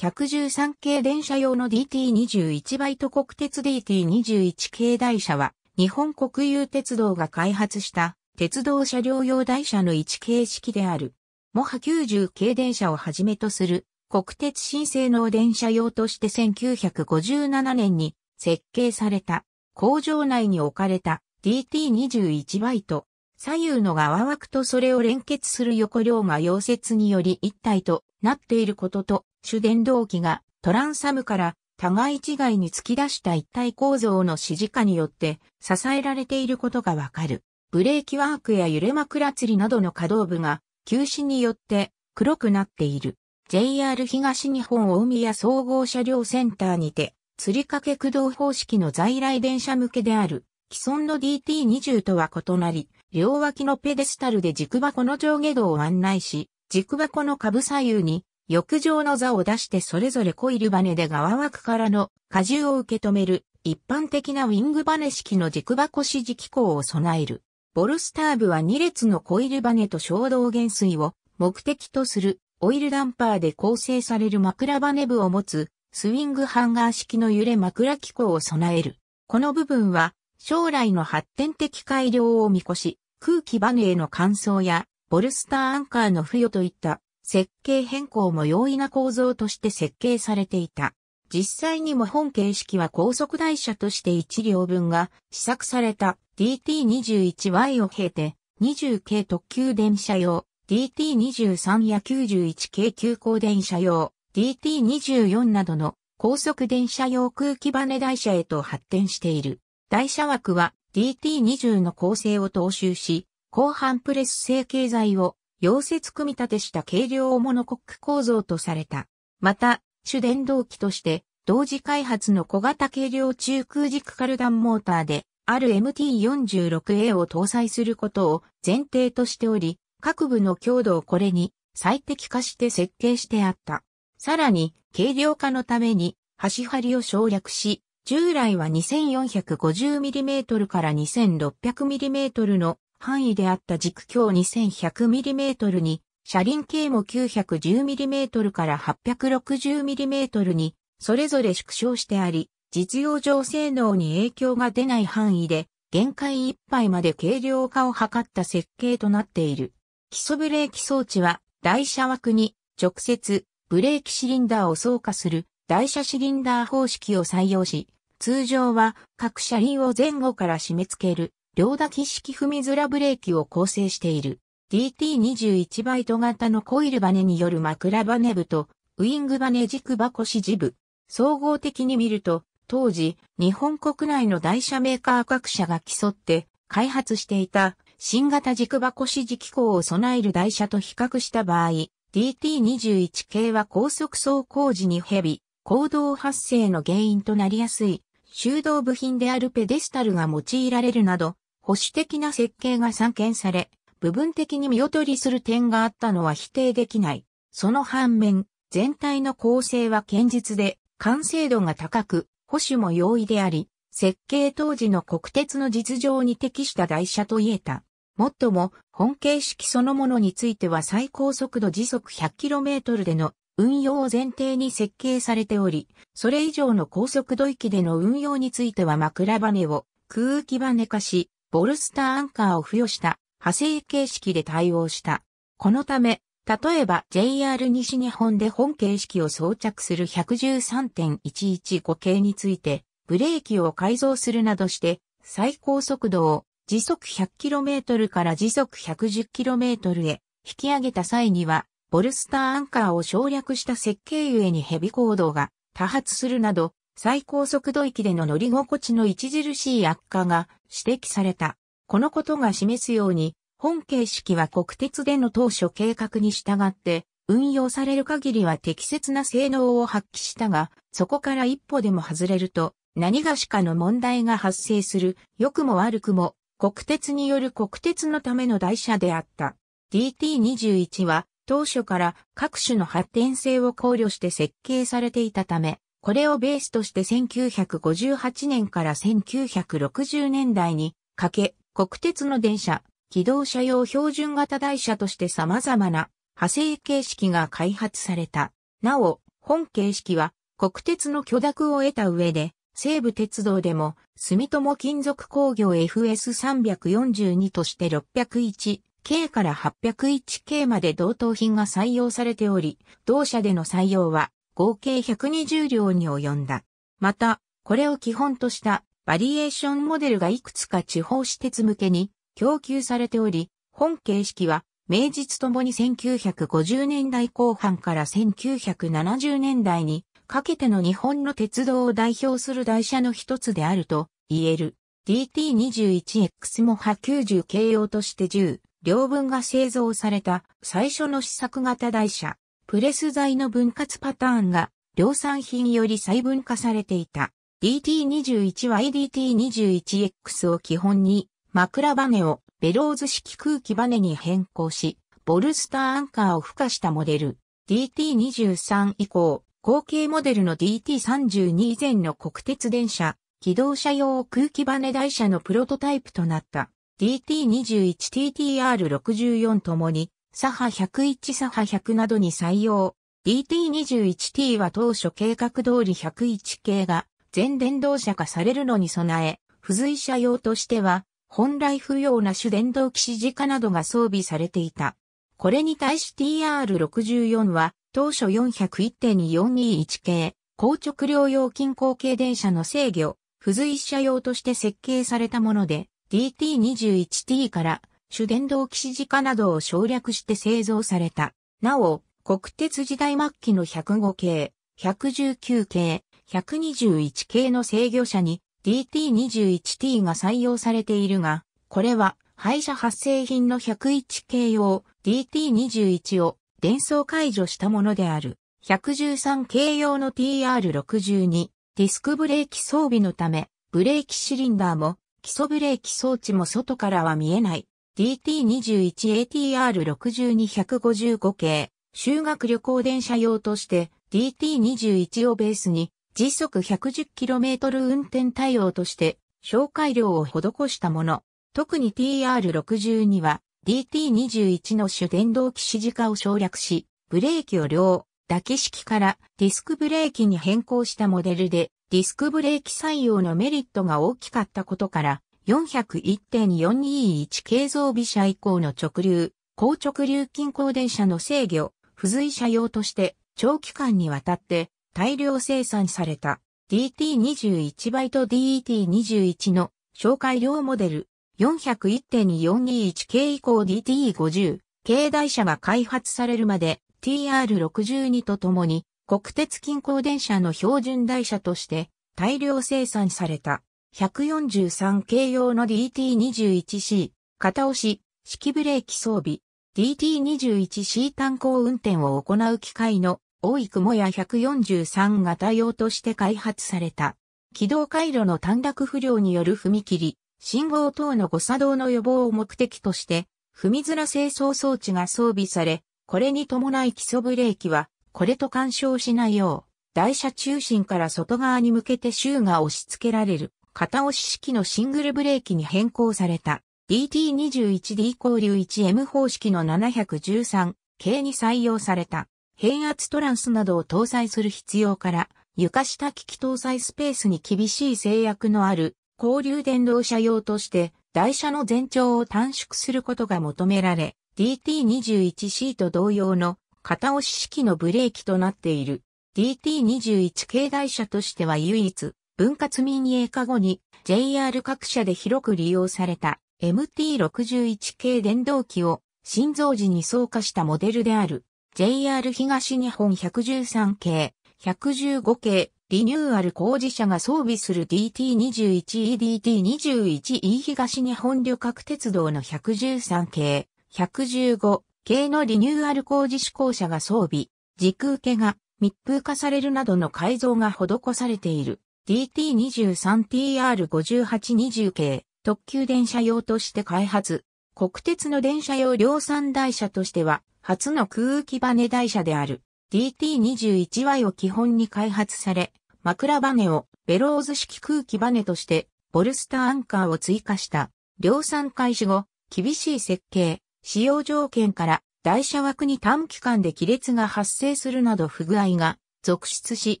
113系電車用の DT21 バイト国鉄 DT21 系台車は、日本国有鉄道が開発した鉄道車両用台車の1形式である。モハ90系電車をはじめとする国鉄新性能電車用として1957年に設計された工場内に置かれた DT21 バイト。左右の側枠とそれを連結する横両が溶接により一体となっていることと主電動機がトランサムから互い違いに突き出した一体構造の指示下によって支えられていることがわかる。ブレーキワークや揺れ枕釣りなどの可動部が休止によって黒くなっている。JR 東日本大宮総合車両センターにて、釣り掛け駆動方式の在来電車向けである既存の DT20 とは異なり、両脇のペデスタルで軸箱の上下動を案内し、軸箱の下部左右に浴場の座を出してそれぞれコイルバネで側枠からの荷重を受け止める一般的なウィングバネ式の軸箱支持機構を備える。ボルスターブは2列のコイルバネと衝動減衰を目的とするオイルダンパーで構成される枕バネ部を持つスウィングハンガー式の揺れ枕機構を備える。この部分は将来の発展的改良を見越し、空気バネへの乾燥やボルスターアンカーの付与といった設計変更も容易な構造として設計されていた。実際にも本形式は高速台車として1両分が試作された DT21Y を経て20系特急電車用 DT23 や91系急行電車用 DT24 などの高速電車用空気バネ台車へと発展している。台車枠は DT20 の構成を踏襲し、後半プレス成形材を溶接組み立てした軽量モノコック構造とされた。また、主電動機として、同時開発の小型軽量中空軸カルダンモーターで、ある MT46A を搭載することを前提としており、各部の強度をこれに最適化して設計してあった。さらに、軽量化のために、端張りを省略し、従来は 2450mm から 2600mm の範囲であった軸強 2100mm に、車輪径も 910mm から 860mm に、それぞれ縮小してあり、実用上性能に影響が出ない範囲で、限界いっぱいまで軽量化を図った設計となっている。基礎ブレーキ装置は、台車枠に直接ブレーキシリンダーを装加する台車シリンダー方式を採用し、通常は各車輪を前後から締め付ける両抱き式踏み面らブレーキを構成している。DT21 バイト型のコイルバネによる枕バネ部とウィングバネ軸箱支持部。総合的に見ると、当時、日本国内の台車メーカー各社が競って開発していた新型軸箱支持機構を備える台車と比較した場合、DT21 系は高速走行時にヘビ、行動発生の原因となりやすい、修道部品であるペデスタルが用いられるなど、保守的な設計が散見され、部分的に見劣りする点があったのは否定できない。その反面、全体の構成は堅実で、完成度が高く、保守も容易であり、設計当時の国鉄の実情に適した台車と言えた。もっとも、本形式そのものについては最高速度時速 100km での運用を前提に設計されており、それ以上の高速度域での運用については枕跳を空気跳ね化し、ボルスターアンカーを付与した派生形式で対応した。このため、例えば JR 西日本で本形式を装着する113.115系について、ブレーキを改造するなどして、最高速度を時速 100km から時速 110km へ引き上げた際には、ボルスターアンカーを省略した設計ゆえにヘビ行動が多発するなど、最高速度域での乗り心地の著しい悪化が指摘された。このことが示すように、本形式は国鉄での当初計画に従って運用される限りは適切な性能を発揮したが、そこから一歩でも外れると何がしかの問題が発生する、良くも悪くも国鉄による国鉄のための台車であった。DT21 は当初から各種の発展性を考慮して設計されていたため、これをベースとして1958年から1960年代にかけ、国鉄の電車、機動車用標準型台車として様々な派生形式が開発された。なお、本形式は国鉄の許諾を得た上で、西武鉄道でも住友金属工業 FS342 として601、K から 801K まで同等品が採用されており、同社での採用は合計120両に及んだ。また、これを基本としたバリエーションモデルがいくつか地方私鉄向けに供給されており、本形式は名実ともに1950年代後半から1970年代にかけての日本の鉄道を代表する台車の一つであると言える DT21X も波90形用として10両分が製造された最初の試作型台車。プレス材の分割パターンが量産品より細分化されていた。DT21 は d t 2 1 x を基本に枕バネをベローズ式空気バネに変更し、ボルスターアンカーを付加したモデル。DT23 以降、後継モデルの DT32 以前の国鉄電車、機動車用空気バネ台車のプロトタイプとなった。DT21TTR64 ともにサハ101サハ100などに採用。DT21T は当初計画通り101系が全電動車化されるのに備え、付随車用としては、本来不要な主電動騎士家などが装備されていた。これに対し TR64 は、当初401.421系、硬直両用近郊系電車の制御、付随車用として設計されたもので、DT21T から主電動騎士化などを省略して製造された。なお、国鉄時代末期の105系、119系、121系の制御車に DT21T が採用されているが、これは廃車発生品の101系用 DT21 を伝送解除したものである。113系用の TR62 ディスクブレーキ装備のため、ブレーキシリンダーも基礎ブレーキ装置も外からは見えない DT21ATR62155 系、修学旅行電車用として DT21 をベースに時速 110km 運転対応として紹介量を施したもの。特に TR62 は DT21 の主電動機指示化を省略し、ブレーキを両抱き式からディスクブレーキに変更したモデルで、ディスクブレーキ採用のメリットが大きかったことから、401.421軽造尾車以降の直流、高直流近郊電車の制御、付随車用として長期間にわたって大量生産された DT21 イト DET21 の紹介量モデル401.421系以降 DT50 系台車が開発されるまで TR62 とともに国鉄近郊電車の標準台車として大量生産された。143系用の DT21C、片押し、式ブレーキ装備、DT21C 単行運転を行う機械の多い雲や143型用として開発された。軌道回路の短絡不良による踏切、信号等の誤作動の予防を目的として、踏みづら清掃装置が装備され、これに伴い基礎ブレーキは、これと干渉しないよう、台車中心から外側に向けて周が押し付けられる。片押し式のシングルブレーキに変更された DT21D 交流 1M 方式の713系に採用された変圧トランスなどを搭載する必要から床下機器搭載スペースに厳しい制約のある交流電動車用として台車の全長を短縮することが求められ DT21C と同様の片押し式のブレーキとなっている DT21 系台車としては唯一分割民営化後に JR 各社で広く利用された MT61 系電動機を新造時に装化したモデルである JR 東日本113系、115系、リニューアル工事者が装備する DT21EDT21E 東日本旅客鉄道の113系、115系のリニューアル工事施行者が装備、時空系が密封化されるなどの改造が施されている。DT23TR5820 系特急電車用として開発。国鉄の電車用量産台車としては初の空気バネ台車である DT21Y を基本に開発され、枕バネをベローズ式空気バネとしてボルスターアンカーを追加した。量産開始後、厳しい設計、使用条件から台車枠に短期間で亀裂が発生するなど不具合が続出し、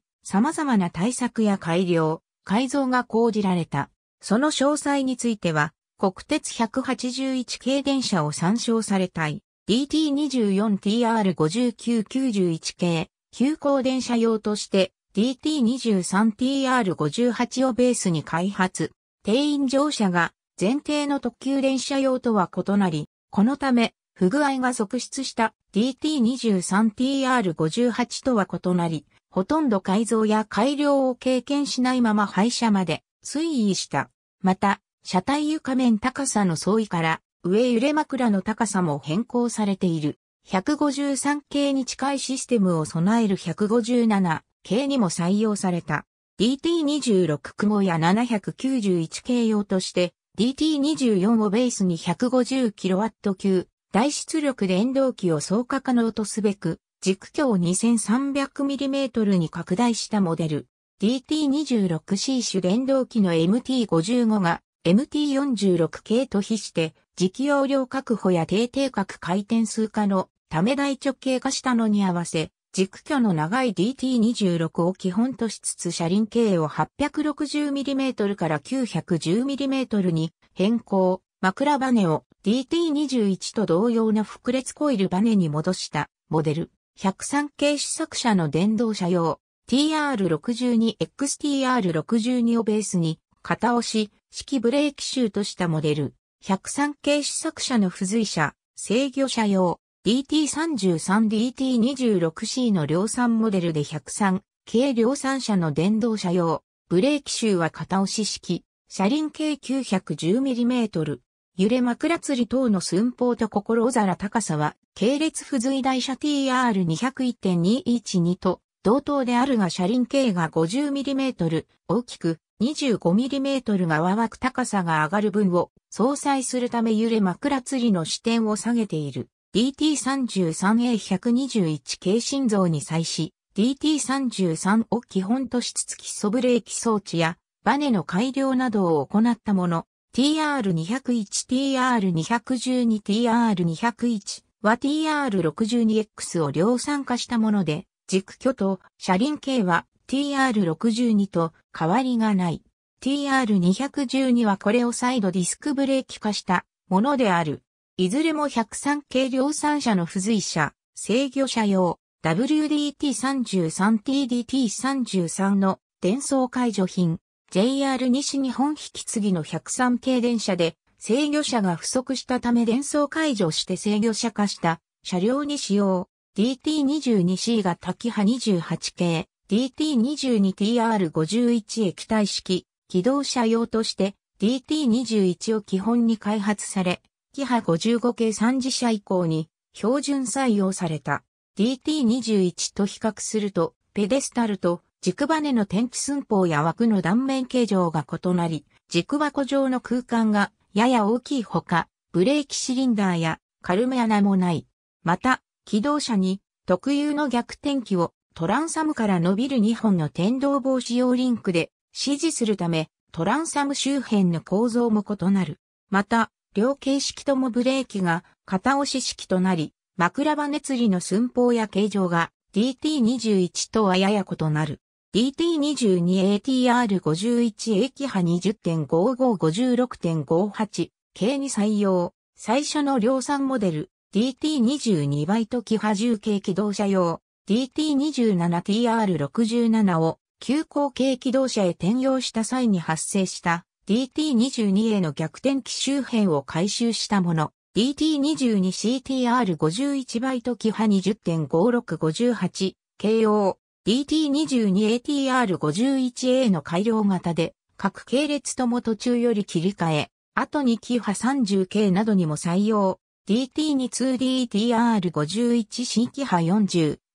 様々な対策や改良、改造が講じられた。その詳細については、国鉄181系電車を参照されたい。DT24TR5991 系、急行電車用として DT23TR58 をベースに開発。定員乗車が前提の特急電車用とは異なり、このため不具合が続出した DT23TR58 とは異なり、ほとんど改造や改良を経験しないまま廃車まで推移した。また、車体床面高さの相違から上揺れ枕の高さも変更されている。153系に近いシステムを備える157系にも採用された。DT26 雲や791系用として DT24 をベースに 150kW 級大出力電動機を走可可能とすべく軸距を 2300mm に拡大したモデル DT26C 主電動機の MT55 が MT46 系と比して磁気容量確保や低定角回転数化のため大直径化したのに合わせ軸距の長い DT26 を基本としつつ車輪径を 860mm から 910mm に変更、枕バネを DT21 と同様な複列コイルバネに戻したモデル。103系試作車の電動車用 TR62XTR62 をベースに型押し式ブレーキシュートしたモデル。103系試作車の付随車制御車用 DT33DT26C の量産モデルで103系量産車の電動車用ブレーキシューは型押し式車輪径 910mm 揺れ枕釣り等の寸法と心小皿高さは、系列付随台車 TR201.212 と同等であるが車輪径が 50mm 大きく 25mm が淡く高さが上がる分を相殺するため揺れ枕釣りの視点を下げている。DT33A121 系心臓に際し、DT33 を基本としつつ基礎ブレーキ装置やバネの改良などを行ったもの、TR201、TR212、TR201 は TR62X を量産化したもので、軸挙と車輪系は TR62 と変わりがない。TR212 はこれを再度ディスクブレーキ化したものである。いずれも103系量産車の付随車、制御車用 WDT33TDT33 の伝送解除品。JR 西日本引き継ぎの103系電車で制御車が不足したため電装解除して制御車化した車両に使用 DT22C が滝派28系 DT22TR51 液体式機動車用として DT21 を基本に開発され、キハ55系三次車以降に標準採用された DT21 と比較するとペデスタルと軸バネの天気寸法や枠の断面形状が異なり、軸箱状の空間がやや大きいほか、ブレーキシリンダーや軽め穴もない。また、機動車に特有の逆転機をトランサムから伸びる2本の天動防止用リンクで指示するため、トランサム周辺の構造も異なる。また、両形式ともブレーキが片押し式となり、枕羽根釣りの寸法や形状が DT21 とはやや異なる。DT22ATR51 駅波20.5556.58系に採用。最初の量産モデル DT22 バイト機波重系機動車用 DT27TR67 を急行系機動車へ転用した際に発生した DT22 への逆転機周辺を回収したもの DT22CTR51 バイト機波20.5658 k 用。DT22ATR51A の改良型で、各系列とも途中より切り替え、後にキ波 30K などにも採用。DT22DTR51C キ波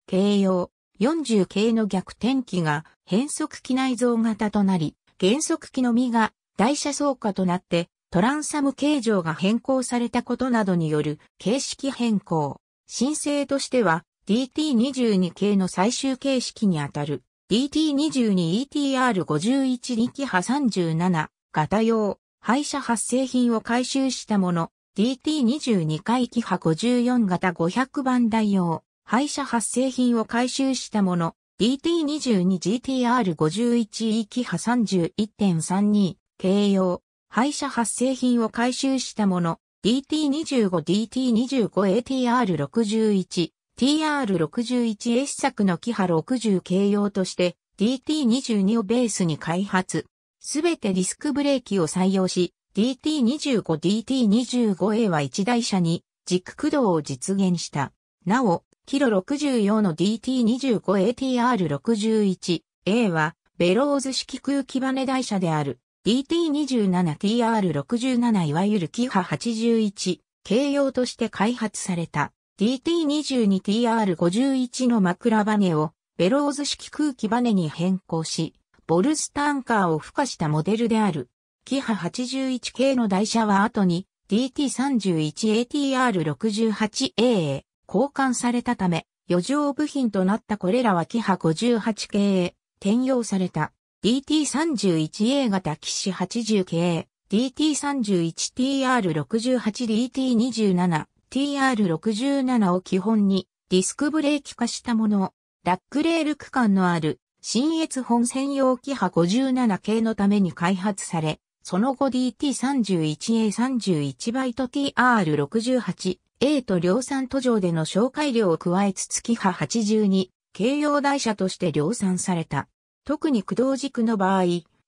40K 用 40K の逆転機が変速機内蔵型となり、減速機のみが台車装化となってトランサム形状が変更されたことなどによる形式変更。申請としては DT22 系の最終形式にあたる DT22ETR51 力波37型用廃車発生品を回収したもの DT22 回機波54型500番台用廃車発生品を回収したもの DT22GTR51 域波31.32形用廃車発生品を回収したもの DT25DT25ATR61 TR61S 作のキハ60形容として DT22 をベースに開発。すべてディスクブレーキを採用し、DT25、DT25A は一台車に軸駆動を実現した。なお、キロ6用の DT25ATR61A はベローズ式空気バネ台車である DT27TR67 いわゆるキハ81、形容として開発された。DT22TR51 の枕バネをベローズ式空気バネに変更し、ボルスタンカーを付加したモデルである。キハ81系の台車は後に DT31ATR68A へ交換されたため、余剰部品となったこれらはキハ58系へ転用された。DT31A 型騎士80系、DT31TR68DT27 TR67 を基本にディスクブレーキ化したもの、ダックレール区間のある新越本専用機波57系のために開発され、その後 DT31A31 バイト TR68A と量産途上での紹介量を加えつつ機波82軽用台車として量産された。特に駆動軸の場合、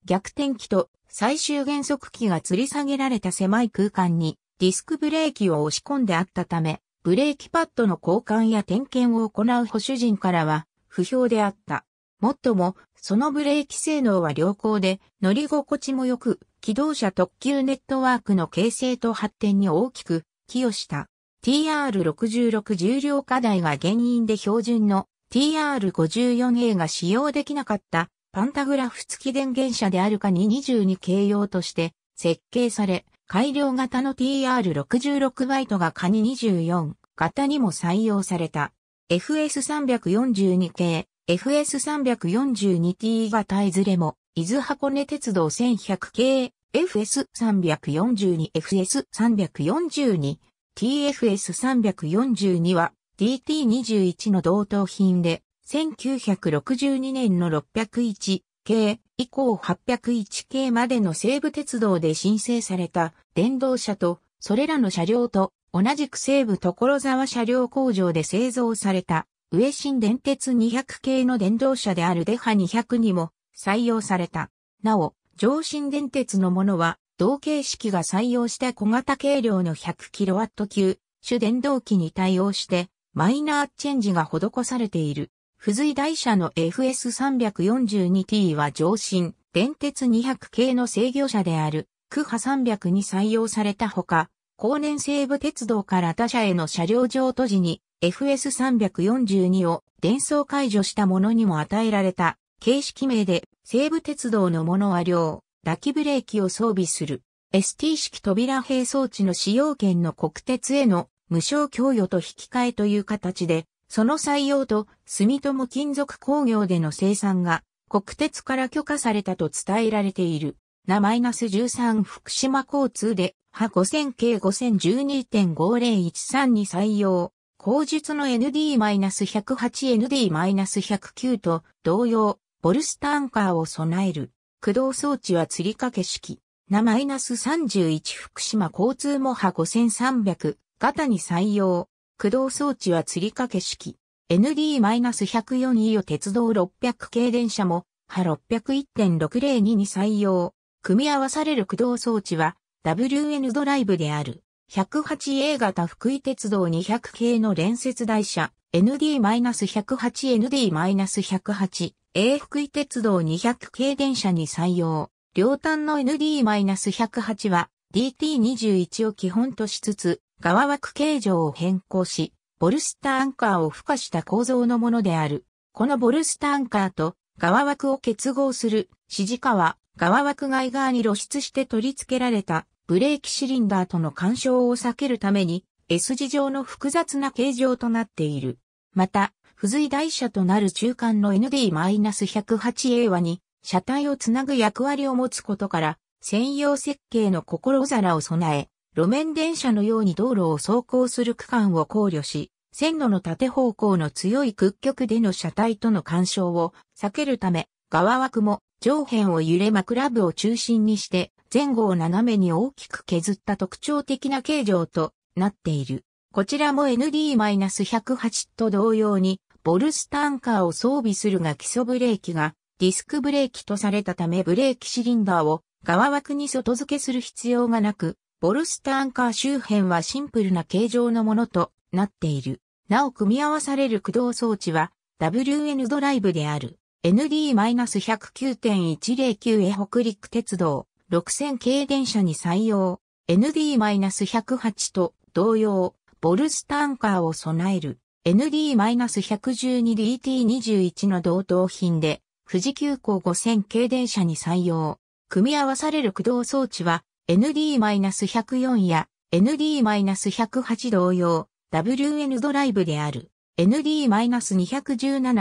逆転機と最終減速機が吊り下げられた狭い空間にディスクブレーキを押し込んであったため、ブレーキパッドの交換や点検を行う保守陣からは不評であった。もっとも、そのブレーキ性能は良好で、乗り心地も良く、機動車特急ネットワークの形成と発展に大きく寄与した。TR66 重量課題が原因で標準の TR54A が使用できなかったパンタグラフ付き電源車であるかに22形容として設計され、改良型の TR66 バイトがカニ24型にも採用された。FS342 系、FS342T 型いずれも、伊豆箱根鉄道1100系、FS342、FS342、TFS342 は DT21 の同等品で、1962年の601系、以降801系までの西武鉄道で申請された電動車と、それらの車両と、同じく西武所沢車両工場で製造された、上新電鉄200系の電動車であるデハ200にも採用された。なお、上新電鉄のものは、同形式が採用した小型軽量の 100kW 級、主電動機に対応して、マイナーチェンジが施されている。付随台車の FS342T は上新、電鉄200系の制御車である、クハ300に採用されたほか、後年西武鉄道から他社への車両上途時に FS342 を伝送解除したものにも与えられた形式名で西武鉄道のものは両、抱きブレーキを装備する ST 式扉閉装置の使用権の国鉄への無償供与と引き換えという形でその採用と住友金属工業での生産が国鉄から許可されたと伝えられている。な -13 福島交通で、は5000 k 5012.5013に採用。後述の ND-108ND-109 と同様、ボルスタンカーを備える。駆動装置は吊り掛け式。な -31 福島交通もは5300型に採用。駆動装置は吊り掛け式。ND-104 e を鉄道600系電車も、波601.602に採用。組み合わされる駆動装置は、WN ドライブである。108A 型福井鉄道200系の連接台車 ND-108ND-108A 福井鉄道200系電車に採用。両端の ND-108 は DT21 を基本としつつ側枠形状を変更し、ボルスターアンカーを付加した構造のものである。このボルスターアンカーと側枠を結合する指示下は側枠外側に露出して取り付けられたブレーキシリンダーとの干渉を避けるために S 字状の複雑な形状となっている。また、付随台車となる中間の ND-108A はに車体をつなぐ役割を持つことから専用設計の心皿を備え、路面電車のように道路を走行する区間を考慮し、線路の縦方向の強い屈曲での車体との干渉を避けるため、側枠も上辺を揺れ枕部を中心にして前後を斜めに大きく削った特徴的な形状となっている。こちらも ND-108 と同様にボルスタンカーを装備するが基礎ブレーキがディスクブレーキとされたためブレーキシリンダーを側枠に外付けする必要がなくボルスターンカー周辺はシンプルな形状のものとなっている。なお組み合わされる駆動装置は WN ドライブである ND-109.109 へ北陸鉄道6000系電車に採用 ND-108 と同様ボルスターンカーを備える ND-112DT21 の同等品で富士急行5000系電車に採用。組み合わされる駆動装置は ND-104 や ND-108 同様、WN ドライブである ND-217、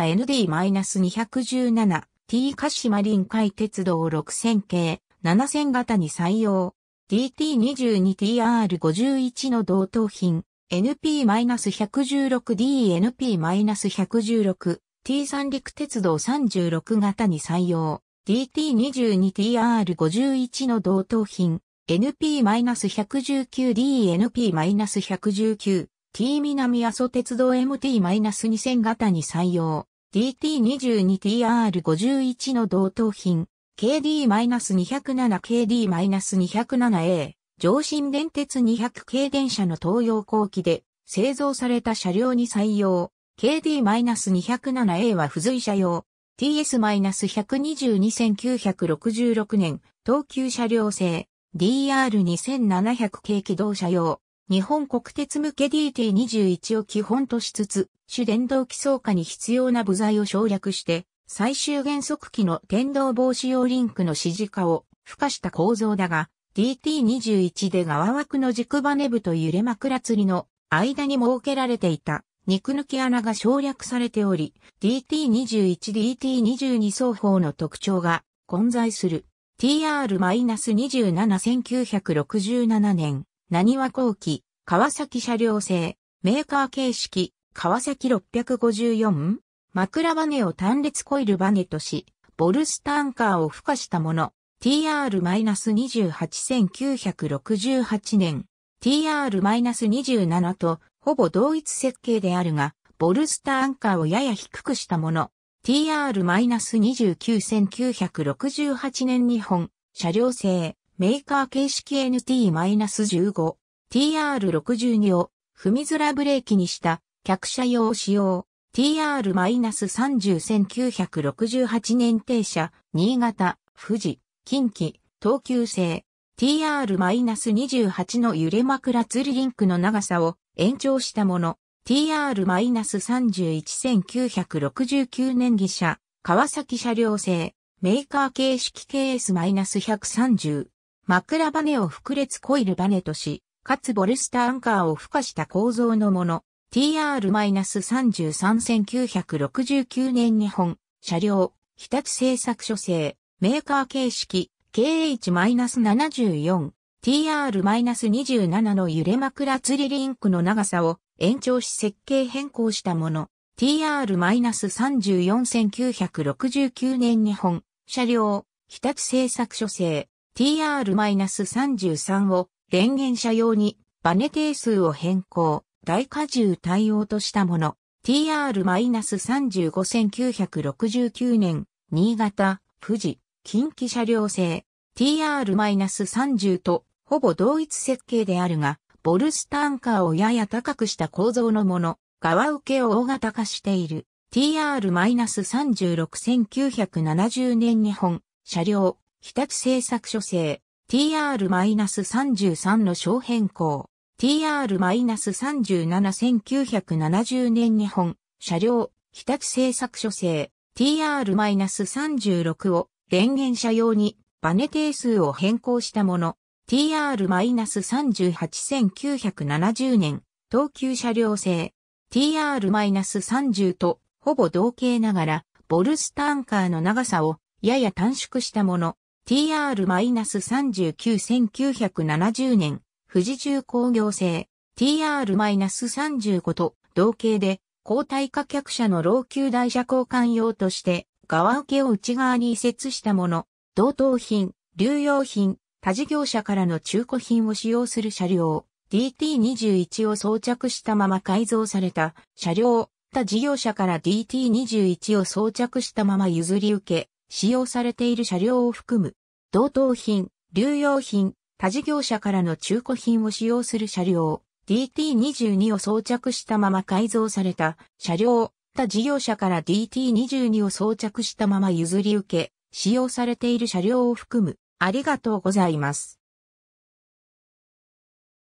ND-217、T 鹿島臨海鉄道6000系、7000型に採用。DT22TR51 の同等品、NP-116DNP-116、T 三陸鉄道36型に採用。DT22TR51 の同等品、NP-119DNP-119、T 南阿蘇鉄道 MT-2000 型に採用、DT22TR51 の同等品、KD-207KD-207A、上新電鉄200系電車の東洋後期で製造された車両に採用、KD-207A は付随車用、TS-122966 年、東急車両製、DR2700 系機動車用、日本国鉄向け DT21 を基本としつつ、主電動機装化に必要な部材を省略して、最終減速機の電動防止用リンクの指示化を付加した構造だが、DT21 で側枠の軸バネ部と揺れ枕釣りの間に設けられていた肉抜き穴が省略されており、DT21、DT22 双方の特徴が混在する。TR-271967 年、何は後期、川崎車両製、メーカー形式、川崎 654? 枕バネを単列コイルバネとし、ボルスタンカーを付加したもの。TR-28968 年。TR-27 とほぼ同一設計であるが、ボルスタンカーをやや低くしたもの。TR-29-1968 年日本、車両製、メーカー形式 NT-15、TR-62 を踏みづらブレーキにした客車用使用、TR-30-1968 年停車、新潟、富士、近畿、東急製、TR-28 の揺れ枕釣りリンクの長さを延長したもの。TR-31969 年技車、川崎車両製、メーカー形式 KS-130。枕バを複列コイルバネとし、かつボルスターアンカーを付加した構造のもの。TR-33969 年日本、車両、日立製作所製、メーカー形式、KH-74。TR-27 の揺れ枕釣りリンクの長さを延長し設計変更したもの、TR-34969 年日本、車両、日立製作所製、TR-33 を、電源車用に、バネ定数を変更、大荷重対応としたもの、TR-35969 年、新潟、富士、近畿車両製、TR-30 と、ほぼ同一設計であるが、ボルスタンカーをやや高くした構造のもの、側受けを大型化している。TR-36-1970 年日本、車両、帰宅製作所製、TR-33 の小変更、TR-37-1970 年日本、車両、帰宅製作所製、TR-36 を電源車用にバネ定数を変更したもの、TR-38970 年、東急車両製 TR-30 とほぼ同型ながら、ボルスタンカーの長さをやや短縮したもの、TR-39970 年、富士重工業製 TR-35 と同型で、交代貨客車の老朽台車交換用として、側受けを内側に移設したもの、同等品、流用品、他事業者からの中古品を使用する車両、DT21 を装着したまま改造された車両、他事業者から DT21 を装着したまま譲り受け、使用されている車両を含む、同等品、流用品、他事業者からの中古品を使用する車両、DT22 を装着したまま改造された車両、他事業者から DT22 を装着したまま譲り受け、使用されている車両を含む、ありがとうございます。